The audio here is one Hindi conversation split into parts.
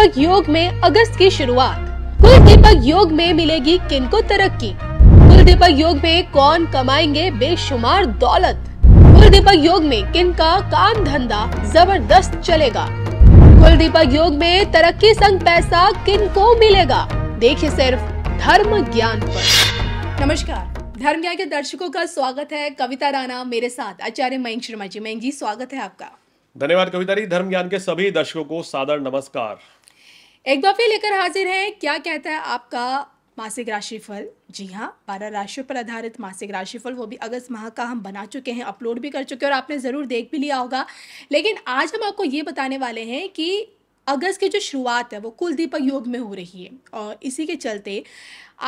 दीपक योग में अगस्त की शुरुआत कुल दीपक योग में मिलेगी किनको तरक्की कुल दीपक योग में कौन कमाएंगे बेशुमार दौलत कुल दीपक योग में किन का काम धंधा जबरदस्त चलेगा कुल दीपक योग में तरक्की संग पैसा किन को मिलेगा देखिए सिर्फ धर्म ज्ञान पर नमस्कार धर्म ज्ञान के दर्शकों का स्वागत है कविता राणा मेरे साथ आचार्य मयंक शर्मा जी मयंक जी स्वागत है आपका धन्यवाद कविता जी धर्म ज्ञान के सभी दर्शकों को सादर नमस्कार एक बार फिर लेकर हाजिर हैं क्या कहता है आपका मासिक राशिफल जी हाँ बारह राशियों पर आधारित मासिक राशिफल वो भी अगस्त माह का हम बना चुके हैं अपलोड भी कर चुके हैं और आपने ज़रूर देख भी लिया होगा लेकिन आज हम आपको ये बताने वाले हैं कि अगस्त की जो शुरुआत है वो कुल दीपक योग में हो रही है और इसी के चलते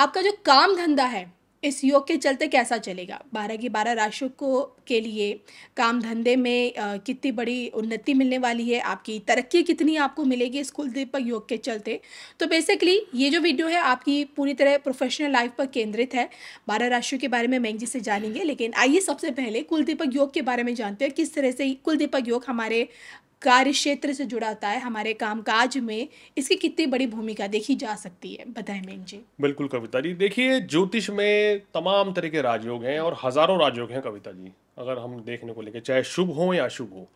आपका जो काम धंधा है इस योग के चलते कैसा चलेगा बारह की बारह राशियों को के लिए काम धंधे में कितनी बड़ी उन्नति मिलने वाली है आपकी तरक्की कितनी आपको मिलेगी इस कुलदीपक दीपक योग के चलते तो बेसिकली ये जो वीडियो है आपकी पूरी तरह प्रोफेशनल लाइफ पर केंद्रित है बारह राशियों के बारे में जी से जानेंगे लेकिन आइए सबसे पहले कुलदीपक योग के बारे में जानते हैं किस तरह से कुलदीपक योग हमारे कार्य क्षेत्र से जुड़ा होता है हमारे कामकाज में इसकी कितनी बड़ी भूमिका देखी जा सकती है बताएं मेन जी बिल्कुल कविता जी देखिए ज्योतिष में तमाम तरह के राजयोग हैं और हजारों राजयोग हैं कविता जी अगर हम देखने को लेके चाहे शुभ हो या अशुभ हो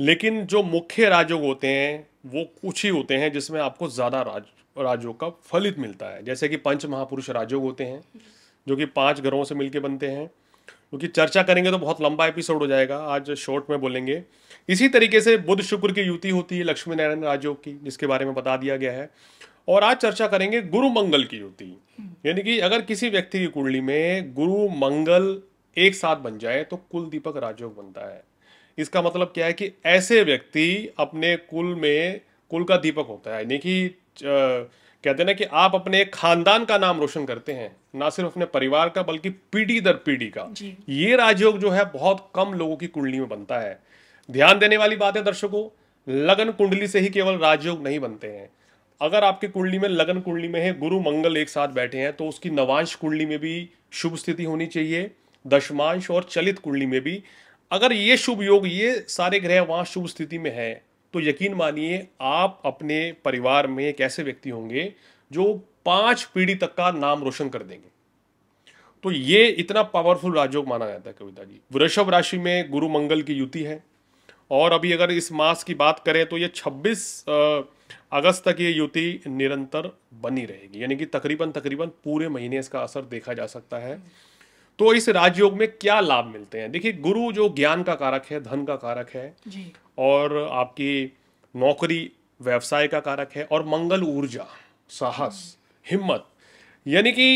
लेकिन जो मुख्य राजयोग होते हैं वो कुछ ही होते हैं जिसमें आपको ज़्यादा राज राजयोग का फलित मिलता है जैसे कि पंच महापुरुष राजयोग होते हैं जो कि पांच घरों से मिलकर बनते हैं क्योंकि चर्चा करेंगे तो बहुत लंबा एपिसोड हो जाएगा आज शॉर्ट में बोलेंगे इसी तरीके से बुद्ध शुक्र की युति होती है लक्ष्मी नारायण राजयोग की जिसके बारे में बता दिया गया है और आज चर्चा करेंगे गुरु मंगल की युति यानी कि अगर किसी व्यक्ति की कुंडली में गुरु मंगल एक साथ बन जाए तो कुल दीपक राजयोग बनता है इसका मतलब क्या है कि ऐसे व्यक्ति अपने कुल में कुल का दीपक होता है यानी कि कहते ना कि आप अपने एक खानदान का नाम रोशन करते हैं ना सिर्फ अपने परिवार का बल्कि पीढ़ी दर पीढ़ी का ये राजयोग जो है बहुत कम लोगों की कुंडली में बनता है ध्यान देने वाली बात है दर्शकों लगन कुंडली से ही केवल राजयोग नहीं बनते हैं अगर आपकी कुंडली में लगन कुंडली में है गुरु मंगल एक साथ बैठे हैं तो उसकी नवांश कुंडली में भी शुभ स्थिति होनी चाहिए दशमांश और चलित कुंडली में भी अगर ये शुभ योग ये सारे ग्रह वहाँ शुभ स्थिति में है तो यकीन मानिए आप अपने परिवार में एक ऐसे व्यक्ति होंगे जो पांच पीढ़ी तक का नाम रोशन कर देंगे तो ये इतना पावरफुल राजयोग माना जाता है कविता जी वृषभ राशि में गुरु मंगल की युति है और अभी अगर इस मास की बात करें तो ये 26 अगस्त तक ये युति निरंतर बनी रहेगी यानी कि तकरीबन तकरीबन पूरे महीने इसका असर देखा जा सकता है तो इस राजयोग में क्या लाभ मिलते हैं देखिए गुरु जो ज्ञान का कारक है धन का कारक है जी। और आपकी नौकरी व्यवसाय का कारक है और मंगल ऊर्जा साहस हम्म। हिम्मत यानी कि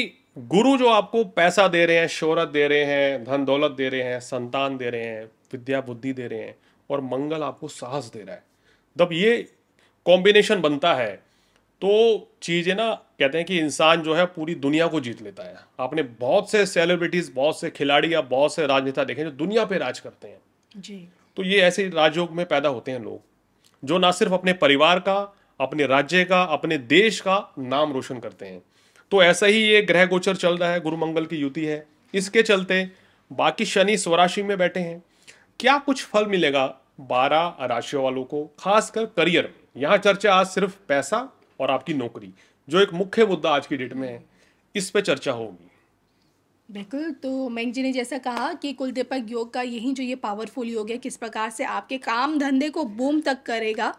गुरु जो आपको पैसा दे रहे हैं शोहरत दे रहे हैं धन दौलत दे रहे हैं संतान दे रहे हैं विद्या बुद्धि दे रहे हैं और मंगल आपको साहस दे रहा है जब ये कॉम्बिनेशन बनता है तो चीज़ें ना कहते हैं कि इंसान जो है पूरी दुनिया को जीत लेता है आपने बहुत से सेलिब्रिटीज़ बहुत से खिलाड़ी या बहुत से राजनेता देखे जो दुनिया पे राज करते हैं जी तो ये ऐसे राजयोग में पैदा होते हैं लोग जो ना सिर्फ अपने परिवार का अपने राज्य का अपने देश का नाम रोशन करते हैं तो ऐसा ही ये ग्रह गोचर चल रहा है गुरु मंगल की युति है इसके चलते बाकी शनि स्वराशि में बैठे हैं क्या कुछ फल मिलेगा बारह राशियों वालों को खासकर करियर में यहाँ चर्चा आज सिर्फ पैसा और आपकी नौकरी जो एक मुख्य मुद्दा आज की डेट में है इस पर चर्चा होगी बिल्कुल तो मैंग जी ने जैसा कहा कि कुलदीपक योग का यही जो ये पावरफुल योग है किस प्रकार से आपके काम धंधे को बूम तक करेगा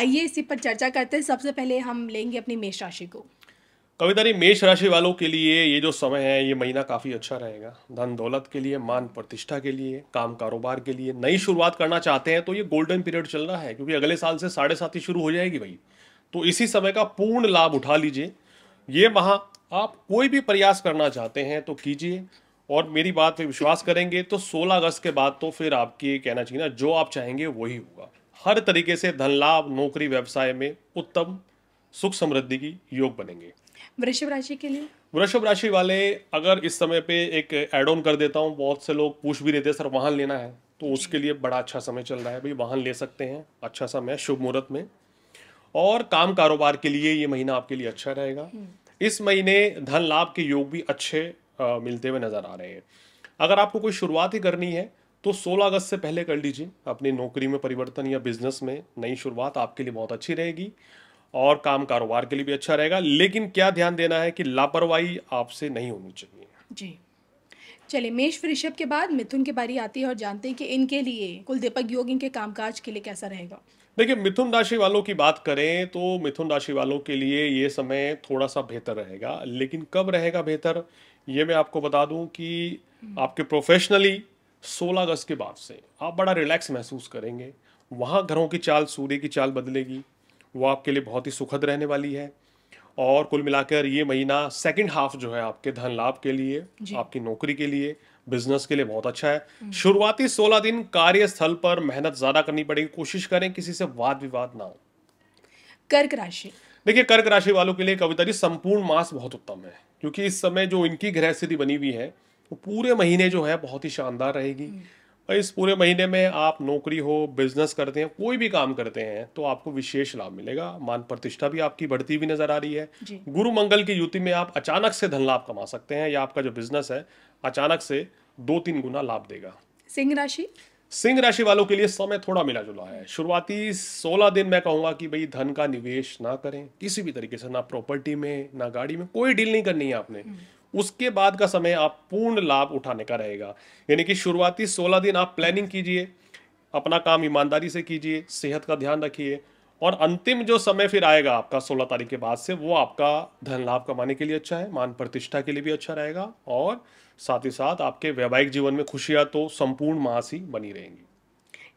आइए इसी पर चर्चा करते हैं सबसे पहले हम लेंगे अपनी मेष राशि को कविता जी मेष राशि वालों के लिए ये जो समय है ये महीना काफ़ी अच्छा रहेगा धन दौलत के लिए मान प्रतिष्ठा के लिए काम कारोबार के लिए नई शुरुआत करना चाहते हैं तो ये गोल्डन पीरियड चल रहा है क्योंकि अगले साल से साढ़े सात ही शुरू हो जाएगी भाई तो इसी समय का पूर्ण लाभ उठा लीजिए ये महा आप कोई भी प्रयास करना चाहते हैं तो कीजिए और मेरी बात पे विश्वास करेंगे तो 16 अगस्त के बाद तो फिर आपकी कहना चाहिए ना जो आप चाहेंगे वही होगा हर तरीके से धन लाभ नौकरी व्यवसाय में उत्तम सुख समृद्धि की योग बनेंगे वृषभ राशि के लिए वृषभ राशि वाले अगर इस समय पे एक एड ऑन कर देता हूँ बहुत से लोग पूछ भी देते सर वाहन लेना है तो उसके लिए बड़ा अच्छा समय चल रहा है भाई वाहन ले सकते हैं अच्छा समय शुभ मुहूर्त में और काम कारोबार के लिए ये महीना आपके लिए अच्छा रहेगा हम्म। इस महीने धन लाभ के योग भी अच्छे आ, मिलते हुए नजर आ रहे हैं अगर आपको कोई शुरुआत ही करनी है तो 16 अगस्त से पहले कर लीजिए अपनी नौकरी में परिवर्तन या बिजनेस में नई शुरुआत आपके लिए बहुत अच्छी रहेगी और काम कारोबार के लिए भी अच्छा रहेगा लेकिन क्या ध्यान देना है कि लापरवाही आपसे नहीं होनी चाहिए जी चले मेष वृषभ के बाद मिथुन की बारी आती है और जानते हैं कि इनके लिए कुल दीपक योग इनके कामकाज के लिए कैसा रहेगा देखिए मिथुन राशि वालों की बात करें तो मिथुन राशि वालों के लिए ये समय थोड़ा सा बेहतर रहेगा लेकिन कब रहेगा बेहतर ये मैं आपको बता दूं कि हम्म। आपके प्रोफेशनली 16 अगस्त के बाद से आप बड़ा रिलैक्स महसूस करेंगे वहाँ घरों की चाल सूर्य की चाल बदलेगी वो आपके लिए बहुत ही सुखद रहने वाली है और कुल मिलाकर ये महीना सेकंड हाफ जो है आपके धन लाभ के लिए आपकी नौकरी के लिए बिजनेस के लिए बहुत अच्छा है शुरुआती सोलह दिन कार्यस्थल पर मेहनत ज्यादा करनी पड़ेगी कोशिश करें किसी से वाद विवाद ना हो कर्क राशि देखिए कर्क राशि वालों के लिए कविता जी संपूर्ण मास बहुत उत्तम है क्योंकि इस समय जो इनकी ग्रह स्थिति बनी हुई है वो पूरे महीने जो है बहुत ही शानदार रहेगी इस पूरे महीने में आप नौकरी हो बिजनेस करते हैं कोई भी काम करते हैं तो आपको विशेष लाभ मिलेगा मान प्रतिष्ठा भी आपकी बढ़ती हुई नजर आ रही है गुरु मंगल की युति में आप अचानक से धन लाभ कमा सकते हैं या आपका जो बिजनेस है अचानक से दो तीन गुना लाभ देगा सिंह राशि सिंह राशि वालों के लिए समय थोड़ा मिला जुला है शुरुआती 16 दिन मैं कहूंगा कि भाई धन का निवेश ना करें किसी भी तरीके से ना प्रॉपर्टी में ना गाड़ी में कोई डील नहीं करनी है आपने हम्म। उसके बाद का समय आप पूर्ण लाभ उठाने का रहेगा यानी कि शुरुआती सोलह दिन आप प्लानिंग कीजिए अपना काम ईमानदारी से कीजिए सेहत का ध्यान रखिए और अंतिम जो समय फिर आएगा आपका सोलह तारीख के बाद से वो आपका धन लाभ कमाने के लिए अच्छा है मान प्रतिष्ठा के लिए भी अच्छा रहेगा और साथ ही साथ आपके वैवाहिक जीवन में खुशियां तो संपूर्ण मास ही बनी रहेंगी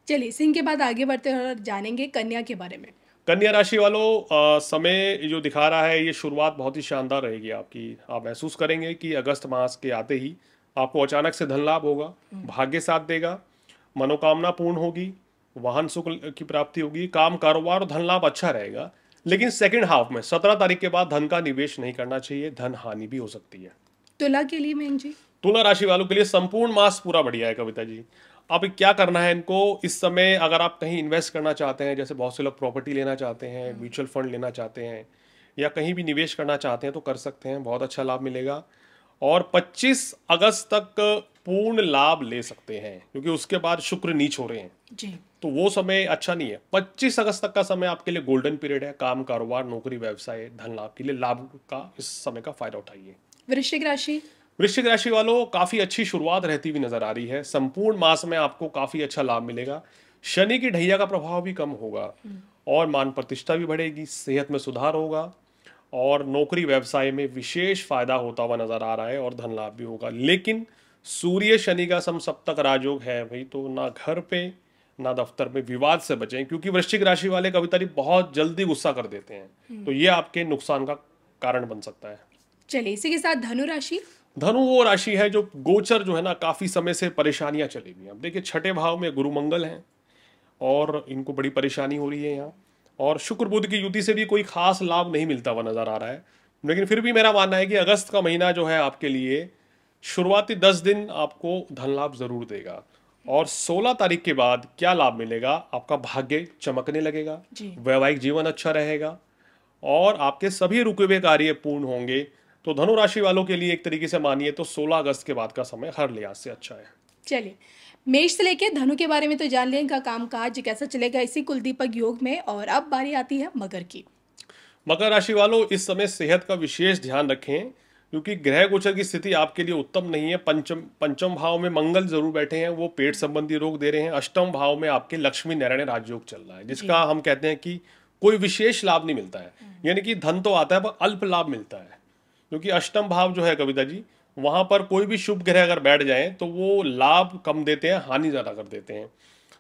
चलिए सिंह के बाद आगे बढ़ते हैं और जानेंगे कन्या के बारे में कन्या राशि वालों समय जो दिखा रहा है ये शुरुआत बहुत ही शानदार रहेगी आपकी आप महसूस करेंगे कि अगस्त मास के आते ही आपको अचानक से धन लाभ होगा हम्म। भाग्य साथ देगा मनोकामना पूर्ण होगी वाहन सुख की प्राप्ति होगी काम कारोबार और धन लाभ अच्छा रहेगा लेकिन सेकंड हाफ में सत्रह तारीख के बाद धन का निवेश नहीं करना चाहिए धन हानि भी हो सकती है तुला के लिए मैंग जी तुला राशि वालों के लिए संपूर्ण मास पूरा बढ़िया है कविता जी अब क्या करना है इनको इस समय अगर आप कहीं इन्वेस्ट करना चाहते हैं जैसे बहुत से लोग प्रॉपर्टी लेना चाहते हैं म्यूचुअल हम्म। फंड लेना चाहते हैं या कहीं भी निवेश करना चाहते हैं तो कर सकते हैं बहुत अच्छा लाभ मिलेगा और 25 अगस्त तक पूर्ण लाभ ले सकते हैं क्योंकि उसके बाद शुक्र नीच हो रहे हैं जी तो वो समय अच्छा नहीं है पच्चीस अगस्त तक का समय आपके लिए गोल्डन पीरियड है काम कारोबार नौकरी व्यवसाय धन लाभ के लिए लाभ का इस समय का फायदा उठाइए वृश्चिक राशि वृश्चिक राशि वालों काफ़ी अच्छी शुरुआत रहती हुई नजर आ रही है संपूर्ण मास में आपको काफ़ी अच्छा लाभ मिलेगा शनि की ढैया का प्रभाव भी कम होगा और मान प्रतिष्ठा भी बढ़ेगी सेहत में सुधार होगा और नौकरी व्यवसाय में विशेष फायदा होता हुआ नजर आ रहा है और धन लाभ भी होगा लेकिन सूर्य शनि का सम सप्तक राजयोग है भाई तो ना घर पे ना दफ्तर में विवाद से बचें क्योंकि वृश्चिक राशि वाले कभी तारीफ बहुत जल्दी गुस्सा कर देते हैं हम्म। तो ये आपके नुकसान का कारण बन सकता है चलिए इसी के साथ धनु राशि धनु वो राशि है जो गोचर जो है ना काफ़ी समय से परेशानियां चलेगी अब देखिए छठे भाव में गुरु मंगल हैं और इनको बड़ी परेशानी हो रही है यहाँ और शुक्र बुद्ध की युति से भी कोई खास लाभ नहीं मिलता हुआ नज़र आ रहा है लेकिन फिर भी मेरा मानना है कि अगस्त का महीना जो है आपके लिए शुरुआती दस दिन आपको धन लाभ ज़रूर देगा और 16 तारीख के बाद क्या लाभ मिलेगा आपका भाग्य चमकने लगेगा वैवाहिक जीवन अच्छा रहेगा और आपके सभी रुके हुए कार्य पूर्ण होंगे तो धनु राशि वालों के लिए एक तरीके से मानिए तो 16 अगस्त के बाद का समय हर लिहाज से अच्छा है चलिए मेष से लेके धनु के बारे में तो जान लिया इनका काम काज कैसा चलेगा इसी कुलदीपक योग में और अब बारी आती है मकर की मकर राशि वालों इस समय सेहत का विशेष ध्यान रखें क्योंकि ग्रह गोचर की स्थिति आपके लिए उत्तम नहीं है पंचम पंचम भाव में मंगल जरूर बैठे हैं वो पेट संबंधी रोग दे रहे हैं अष्टम भाव में आपके लक्ष्मी नारायण राजयोग चल रहा है जिसका हम कहते हैं कि कोई विशेष लाभ नहीं मिलता है हम्म। यानी कि धन तो आता है पर अल्प लाभ मिलता है क्योंकि अष्टम भाव जो है कविता जी वहाँ पर कोई भी शुभ ग्रह अगर बैठ जाए तो वो लाभ कम देते हैं हानि ज़्यादा कर देते हैं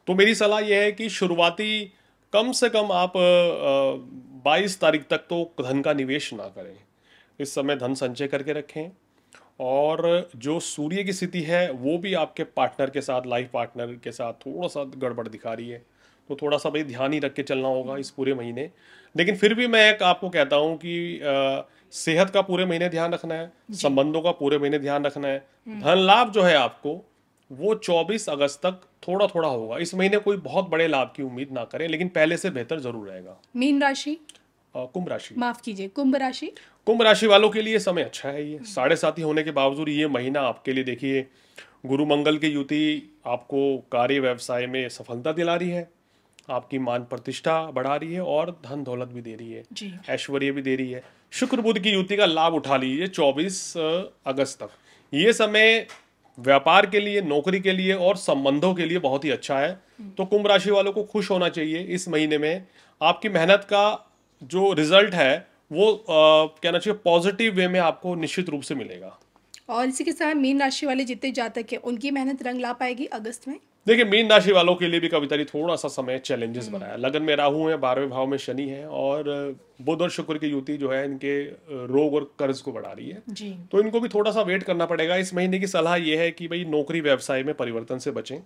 तो मेरी सलाह यह है कि शुरुआती कम से कम आप बाईस तारीख तक तो धन का निवेश ना करें इस समय धन संचय करके रखें और जो सूर्य की स्थिति है वो भी आपके पार्टनर के साथ लाइफ पार्टनर के साथ थोड़ा सा गड़बड़ दिखा रही है तो थोड़ा सा भाई ध्यान ही रख के चलना होगा इस पूरे महीने लेकिन फिर भी मैं एक आपको कहता हूँ कि सेहत का पूरे महीने ध्यान रखना है संबंधों का पूरे महीने ध्यान रखना है धन लाभ जो है आपको वो 24 अगस्त तक थोड़ा थोड़ा होगा इस महीने कोई बहुत बड़े लाभ की उम्मीद ना करें लेकिन पहले से बेहतर जरूर रहेगा मीन राशि कुंभ राशि माफ कीजिए कुंभ राशि कुंभ राशि वालों के लिए समय अच्छा है ये साढ़े ही होने के बावजूद ये महीना आपके लिए देखिए गुरु मंगल की युति आपको कार्य व्यवसाय में सफलता दिला रही है आपकी मान प्रतिष्ठा बढ़ा रही है और धन दौलत भी दे रही है ऐश्वर्य भी दे रही है शुक्र बुद्ध की युति का लाभ उठा लीजिए 24 अगस्त तक ये समय व्यापार के लिए नौकरी के लिए और संबंधों के लिए बहुत ही अच्छा है हम्म। तो कुंभ राशि वालों को खुश होना चाहिए इस महीने में आपकी मेहनत का जो रिजल्ट है वो आ, कहना चाहिए पॉजिटिव वे में आपको निश्चित रूप से मिलेगा और इसी के साथ मीन राशि वाले जितने जातक हैं उनकी मेहनत रंग ला पाएगी अगस्त में देखिए मीन राशि वालों के लिए भी कविता ने थोड़ा सा समय चैलेंजेस हम्म। बनाया लगन में राहु है बारहवें भाव में शनि है और बुध और शुक्र की युति जो है इनके रोग और कर्ज को बढ़ा रही है जी। तो इनको भी थोड़ा सा वेट करना पड़ेगा इस महीने की सलाह यह है कि भाई नौकरी व्यवसाय में परिवर्तन से बचें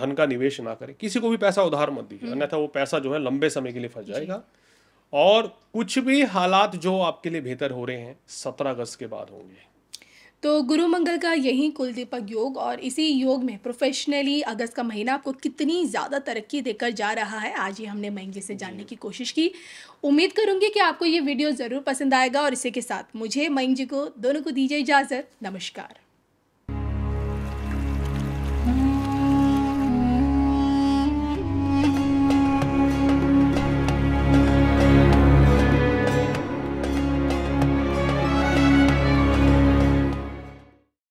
धन का निवेश ना करें किसी को भी पैसा उधार मत दीजिए हम्म। अन्यथा वो पैसा जो है लंबे समय के लिए फंस जाएगा और कुछ भी हालात जो आपके लिए बेहतर हो रहे हैं सत्रह अगस्त के बाद होंगे तो गुरु मंगल का यही कुलदीपक योग और इसी योग में प्रोफेशनली अगस्त का महीना आपको कितनी ज़्यादा तरक्की देकर जा रहा है आज ही हमने महंगे से जानने की कोशिश की उम्मीद करूंगी कि आपको ये वीडियो ज़रूर पसंद आएगा और इसी के साथ मुझे मयंग जी को दोनों को दीजिए इजाज़त नमस्कार